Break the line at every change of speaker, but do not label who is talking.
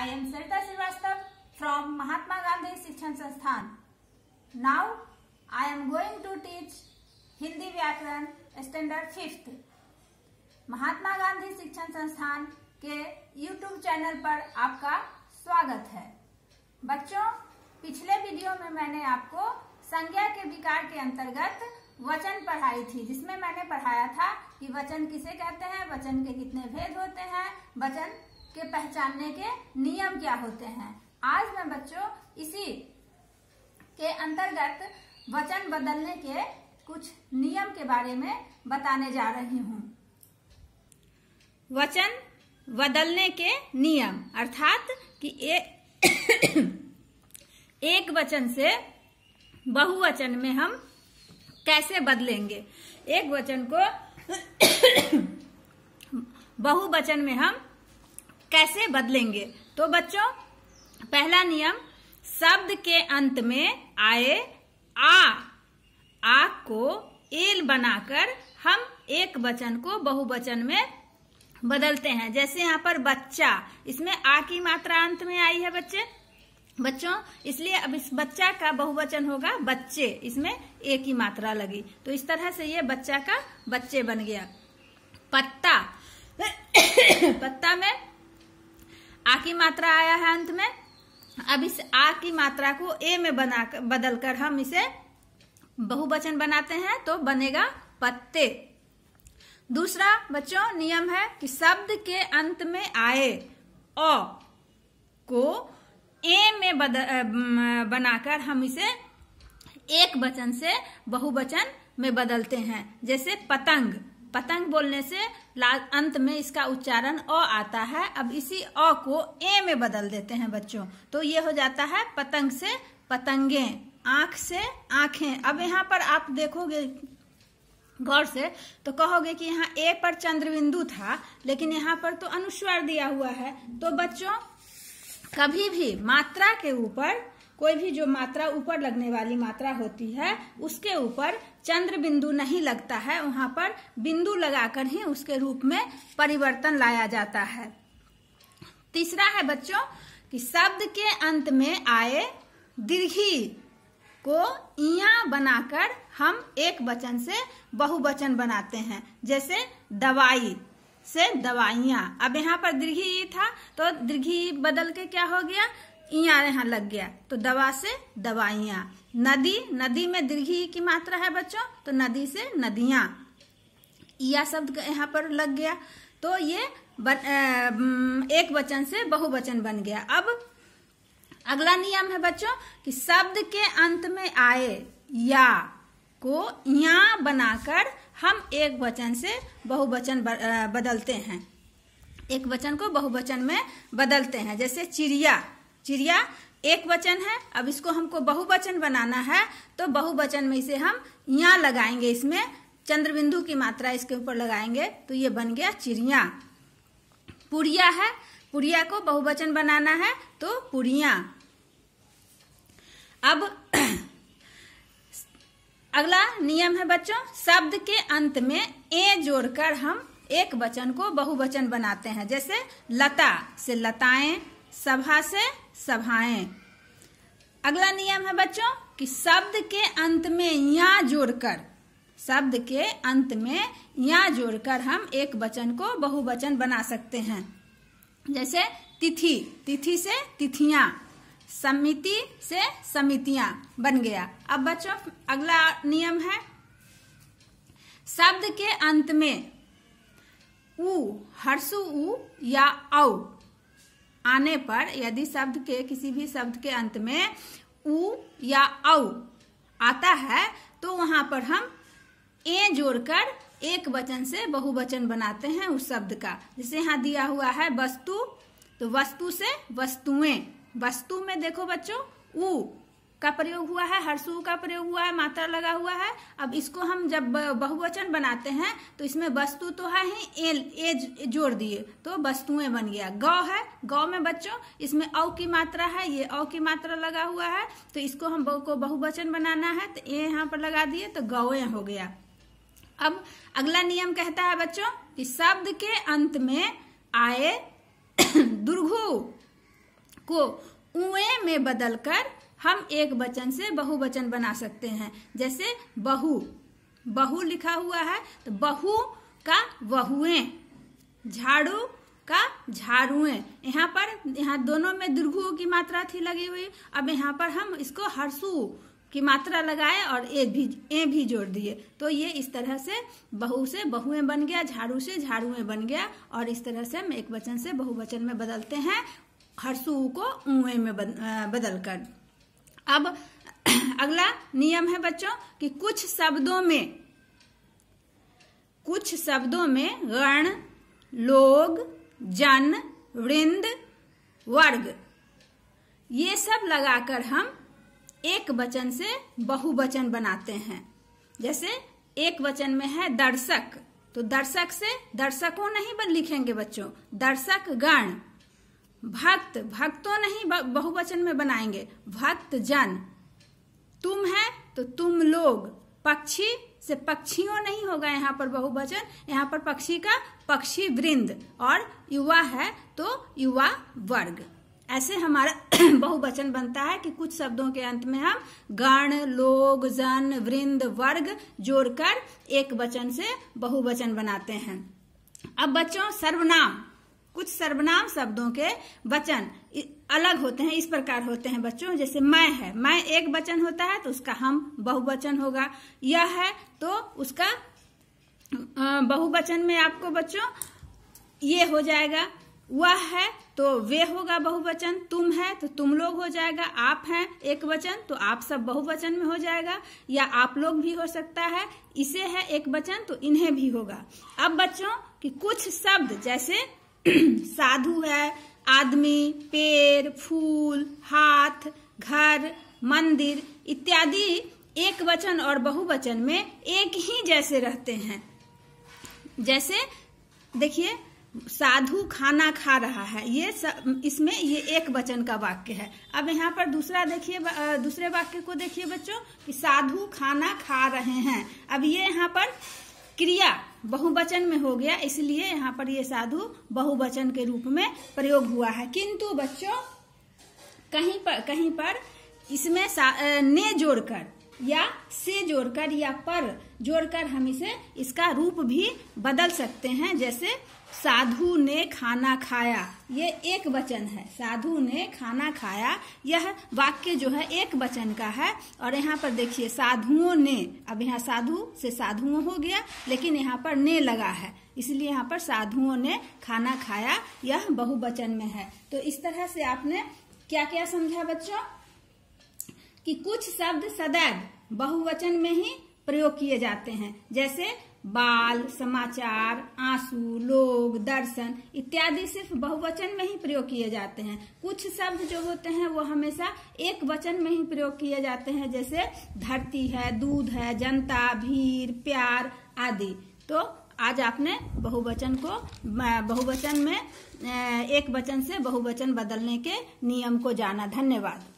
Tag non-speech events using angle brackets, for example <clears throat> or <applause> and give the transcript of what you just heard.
I am Sarita Srivastav from Mahatma Gandhi Shikshan Sansthan. Now I am going to teach Hindi Vyakaran Standard 5th. महात्मा गांधी शिक्षण संस्थान के YouTube channel पर आपका स्वागत है बच्चों पिछले वीडियो में मैंने आपको संज्ञा के विकार के अंतर्गत वचन पढ़ाई थी जिसमें मैंने पढ़ाया था कि वचन किसे कहते हैं वचन के कितने भेद होते हैं वचन के पहचानने के नियम क्या होते हैं आज मैं बच्चों इसी के अंतर्गत वचन बदलने के कुछ नियम के बारे में बताने जा रही हूँ वचन बदलने के नियम अर्थात कि ए, <coughs> एक वचन से बहुवचन में हम कैसे बदलेंगे एक वचन को <coughs> बहुवचन में हम कैसे बदलेंगे तो बच्चों पहला नियम शब्द के अंत में आए आ आ को एल बनाकर हम एक वचन को बहुवचन में बदलते हैं जैसे यहाँ पर बच्चा इसमें आ की मात्रा अंत में आई है बच्चे बच्चों इसलिए अब इस बच्चा का बहुवचन होगा बच्चे इसमें एक की मात्रा लगी तो इस तरह से ये बच्चा का बच्चे बन गया पत्ता <coughs> पत्ता में आ की मात्रा आया है अंत में अब इस आ की मात्रा को ए में बना बदलकर हम इसे बहुवचन बनाते हैं तो बनेगा पत्ते दूसरा बच्चों नियम है कि शब्द के अंत में आए अ को ए में बदल बनाकर हम इसे एक वचन से बहुवचन में बदलते हैं जैसे पतंग पतंग बोलने से अंत में इसका उच्चारण अ आता है अब इसी अ को ए में बदल देते हैं बच्चों तो ये हो जाता है पतंग से पतंगे आंख से आंखें अब यहाँ पर आप देखोगे गौर से तो कहोगे कि यहाँ ए पर चंद्रबिंदु था लेकिन यहाँ पर तो अनुस्वार दिया हुआ है तो बच्चों कभी भी मात्रा के ऊपर कोई भी जो मात्रा ऊपर लगने वाली मात्रा होती है उसके ऊपर चंद्र बिंदु नहीं लगता है वहां पर बिंदु लगाकर ही उसके रूप में परिवर्तन लाया जाता है तीसरा है बच्चों कि शब्द के अंत में आए दीर्घी को इया बनाकर हम एक वचन से बहुवचन बनाते हैं जैसे दवाई से दवाइया अब यहाँ पर दीर्घी था तो दीर्घी बदल के क्या हो गया इं यहाँ लग गया तो दवा से दवाइया नदी नदी में दीर्घी की मात्रा है बच्चों तो नदी से नदिया या शब्द यहाँ पर लग गया तो ये बन, एक वचन से बहुवचन बन गया अब अगला नियम है बच्चों कि शब्द के अंत में आए या को या बनाकर हम एक वचन से बहुवचन बदलते हैं एक वचन को बहुवचन में बदलते हैं जैसे चिड़िया चिड़िया एक वचन है अब इसको हमको बहुवचन बनाना है तो बहुवचन में इसे हम यहाँ लगाएंगे इसमें चंद्रबिंदु की मात्रा इसके ऊपर लगाएंगे तो ये बन गया चिड़िया पुड़िया है पुड़िया को बहुवचन बनाना है तो पुड़िया अब <clears throat> अगला नियम है बच्चों शब्द के अंत में ए जोड़कर हम एक वचन को बहुवचन बनाते हैं जैसे लता से लताएं सभा से सभाएं अगला नियम है बच्चों कि शब्द के अंत में या जोड़कर शब्द के अंत में या जोड़कर हम एक वचन को बहुवचन बना सकते हैं जैसे तिथि तिथि से तिथिया समिति से समितियां बन गया अब बच्चों अगला नियम है शब्द के अंत में उ हर्षु ऊ या औ आने पर यदि शब्द के किसी भी शब्द के अंत में उ या औ आता है तो वहां पर हम ए जोड़कर एक वचन से बहुवचन बनाते हैं उस शब्द का जैसे यहाँ दिया हुआ है वस्तु तो वस्तु से वस्तुएं वस्तु में देखो बच्चों उ का प्रयोग हुआ है हरसु का प्रयोग हुआ है मात्रा लगा हुआ है अब इसको हम जब बहुवचन बनाते हैं तो इसमें वस्तु तो है ही ए, ए जोड़ दिए तो वस्तुएं बन गया गौ है गौ में बच्चों इसमें औ की मात्रा है ये औ की मात्रा लगा हुआ है तो इसको हम को बहुवचन बनाना है तो ए यहाँ पर लगा दिए तो गौए हो गया अब अगला नियम कहता है बच्चों कि शब्द के अंत में आए <coughs> दुर्घु को उए में बदलकर हम एक बचन से बहुवचन बना सकते हैं जैसे बहु बहु लिखा हुआ है तो बहु का बहुएं झाड़ू का झाड़ुए यहाँ पर यहाँ दोनों में दुर्गुओं की मात्रा थी लगी हुई अब यहाँ पर हम इसको हरसू की मात्रा लगाए और ए भी ए भी जोड़ दिए तो ये इस तरह से बहु से बहुएं बन गया झाड़ू से झाड़ुए बन गया और इस तरह से हम एक वचन से बहुवचन में बदलते हैं हरसू को ऊए में बदल कर अब <clears throat> अगला नियम है बच्चों कि कुछ शब्दों में कुछ शब्दों में गण लोग जन वृंद वर्ग ये सब लगाकर हम एक वचन से बहुवचन बनाते हैं जैसे एक वचन में है दर्शक तो दर्शक से दर्शकों नहीं बन लिखेंगे बच्चों दर्शक गण भक्त भक्तों नहीं बहुवचन में बनाएंगे भक्त जन तुम है तो तुम लोग पक्षी से पक्षियों नहीं होगा यहाँ पर बहुवचन यहाँ पर पक्षी का पक्षी वृंद और युवा है तो युवा वर्ग ऐसे हमारा <clears throat> बहुवचन बनता है कि कुछ शब्दों के अंत में हम गण लोग जन वृंद वर्ग जोड़कर एक वचन से बहुवचन बनाते हैं अब बच्चों सर्वनाम कुछ सर्वनाम शब्दों के वचन अलग होते हैं इस प्रकार होते हैं बच्चों जैसे मैं है मैं एक वचन होता है तो उसका हम बहुवचन होगा यह है तो उसका बहुवचन में आपको बच्चों ये हो जाएगा वह है तो वे होगा बहुवचन तुम है तो तुम लोग हो जाएगा आप हैं एक वचन तो आप सब बहुवचन में हो जाएगा या आप लोग भी हो सकता है इसे है एक वचन तो इन्हें भी होगा अब बच्चों कि कुछ शब्द जैसे <clears throat> साधु है आदमी पेड़ फूल हाथ घर मंदिर इत्यादि एक वचन और बहुवचन में एक ही जैसे रहते हैं जैसे देखिए साधु खाना खा रहा है ये इसमें ये एक वचन का वाक्य है अब यहाँ पर दूसरा देखिए दूसरे वाक्य को देखिए बच्चों कि साधु खाना खा रहे हैं अब ये यहाँ पर क्रिया बहुवचन में हो गया इसलिए यहाँ पर ये साधु बहुवचन के रूप में प्रयोग हुआ है किंतु बच्चों कहीं पर कहीं पर इसमें ने जोड़कर या से जोड़कर या पर जोड़कर हम इसे इसका रूप भी बदल सकते हैं जैसे साधु ने खाना खाया ये एक वचन है साधु ने खाना खाया यह वाक्य जो है एक वचन का है और यहाँ पर देखिए साधुओं ने अब यहाँ साधु से साधुओं हो गया लेकिन यहाँ पर ने लगा है इसलिए यहाँ पर साधुओं ने खाना खाया यह बहुवचन में है तो इस तरह से आपने क्या क्या समझा बच्चों कि कुछ शब्द सदैव बहुवचन में ही प्रयोग किए जाते हैं जैसे बाल समाचार आंसू लोग दर्शन इत्यादि सिर्फ बहुवचन में ही प्रयोग किए जाते हैं कुछ शब्द जो होते हैं वो हमेशा एक वचन में ही प्रयोग किए जाते हैं जैसे धरती है दूध है जनता भीड़ प्यार आदि तो आज आपने बहुवचन को बहुवचन में एक वचन से बहुवचन बदलने के नियम को जाना धन्यवाद